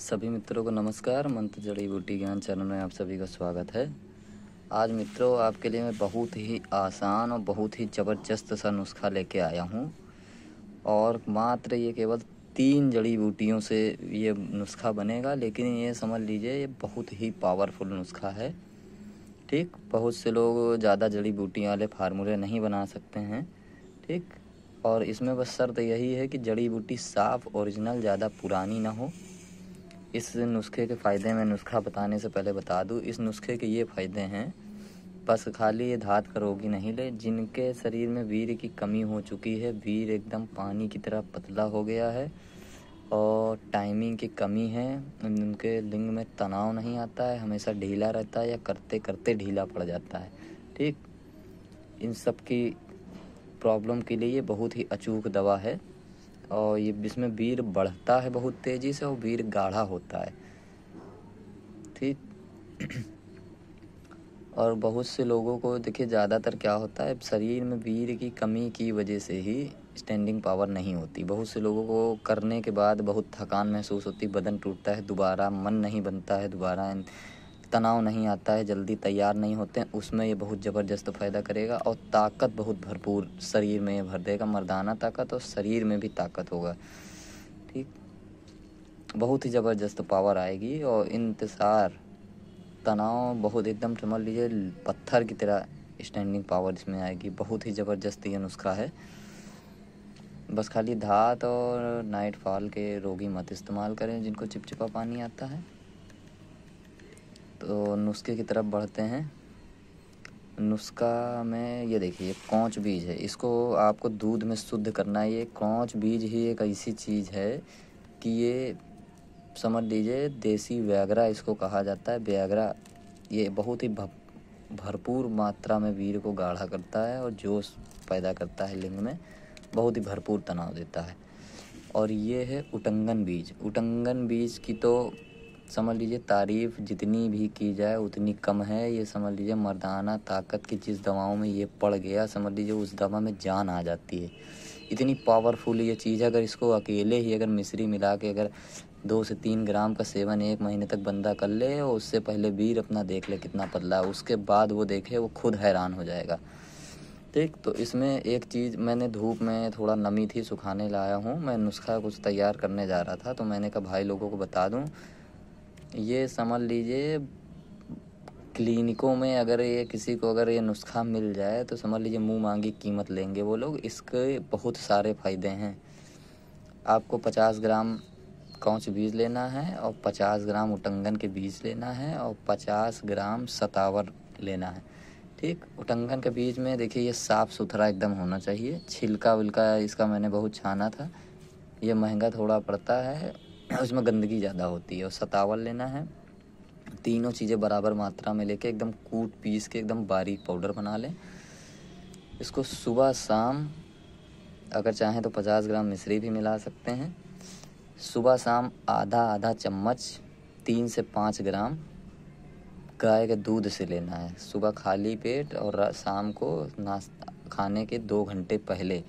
सभी मित्रों को नमस्कार मंत्र जड़ी बूटी ज्ञान चैनल में आप सभी का स्वागत है आज मित्रों आपके लिए मैं बहुत ही आसान और बहुत ही ज़बरदस्त सा नुस्खा लेके आया हूँ और मात्र ये केवल तीन जड़ी बूटियों से ये नुस्खा बनेगा लेकिन ये समझ लीजिए ये बहुत ही पावरफुल नुस्खा है ठीक बहुत से लोग ज़्यादा जड़ी बूटियों वाले फार्मूले नहीं बना सकते हैं ठीक और इसमें बस शर्त यही है कि जड़ी बूटी साफ़ ओरिजिनल ज़्यादा पुरानी ना हो इस नुस्खे के फ़ायदे में नुस्खा बताने से पहले बता दूँ इस नुस्खे के ये फ़ायदे हैं बस खाली ये धात का रोगी नहीं ले जिनके शरीर में वीर की कमी हो चुकी है वीर एकदम पानी की तरह पतला हो गया है और टाइमिंग की कमी है उनके लिंग में तनाव नहीं आता है हमेशा ढीला रहता है या करते करते ढीला पड़ जाता है ठीक इन सब की प्रॉब्लम के लिए ये बहुत ही अचूक दवा है और ये इसमें वीर बढ़ता है बहुत तेज़ी से और वीर गाढ़ा होता है ठीक और बहुत से लोगों को देखिए ज़्यादातर क्या होता है शरीर में वीर की कमी की वजह से ही स्टैंडिंग पावर नहीं होती बहुत से लोगों को करने के बाद बहुत थकान महसूस होती बदन टूटता है दोबारा मन नहीं बनता है दोबारा तनाव नहीं आता है जल्दी तैयार नहीं होते हैं उसमें ये बहुत ज़बरदस्त फ़ायदा करेगा और ताकत बहुत भरपूर शरीर में ये भर देगा मर्दाना ताकत और शरीर में भी ताकत होगा ठीक बहुत ही ज़बरदस्त पावर आएगी और इंतज़ार तनाव बहुत एकदम समझ लीजिए पत्थर की तरह स्टैंडिंग पावर इसमें आएगी बहुत ही ज़बरदस्त ये नुस्खा है बस खाली धात और नाइट फॉल के रोगी मत इस्तेमाल करें जिनको चिपचिपा पानी आता है तो नुस्खे की तरफ बढ़ते हैं नुस्खा में ये देखिए कौच बीज है इसको आपको दूध में शुद्ध करना है ये कौच बीज ही एक ऐसी चीज़ है कि ये समझ लीजिए देसी व्यागरा इसको कहा जाता है व्यागरा ये बहुत ही भरपूर मात्रा में वीर को गाढ़ा करता है और जोश पैदा करता है लिंग में बहुत ही भरपूर तनाव देता है और ये है उटंगन बीज उटंगन बीज की तो समझ लीजिए तारीफ़ जितनी भी की जाए उतनी कम है ये समझ लीजिए मर्दाना ताकत की जिस दवाओं में ये पड़ गया समझ लीजिए उस दवा में जान आ जाती है इतनी पावरफुल ये चीज़ है अगर इसको अकेले ही अगर मिश्री मिला के अगर दो से तीन ग्राम का सेवन एक महीने तक बंदा कर ले और उससे पहले वीर अपना देख ले कितना पतला है उसके बाद वो देखे वो खुद हैरान हो जाएगा ठीक तो इसमें एक चीज़ मैंने धूप में थोड़ा नमी थी सुखाने लाया हूँ मैं नुस्खा कुछ तैयार करने जा रहा था तो मैंने कहा भाई लोगों को बता दूँ ये समझ लीजिए क्लिनिकों में अगर ये किसी को अगर ये नुस्खा मिल जाए तो समझ लीजिए मुंह मांगी कीमत लेंगे वो लोग इसके बहुत सारे फ़ायदे हैं आपको पचास ग्राम कौच बीज लेना है और पचास ग्राम उटंगन के बीज लेना है और पचास ग्राम सतावर लेना है ठीक उटंगन के बीज में देखिए ये साफ़ सुथरा एकदम होना चाहिए छिलका विलका इसका मैंने बहुत छाना था ये महंगा थोड़ा पड़ता है उसमें गंदगी ज़्यादा होती है और सतावल लेना है तीनों चीज़ें बराबर मात्रा में लेके एकदम कूट पीस के एकदम बारीक पाउडर बना लें इसको सुबह शाम अगर चाहें तो पचास ग्राम मिश्री भी मिला सकते हैं सुबह शाम आधा आधा चम्मच तीन से पाँच ग्राम गाय के दूध से लेना है सुबह खाली पेट और शाम को नाश्ता खाने के दो घंटे पहले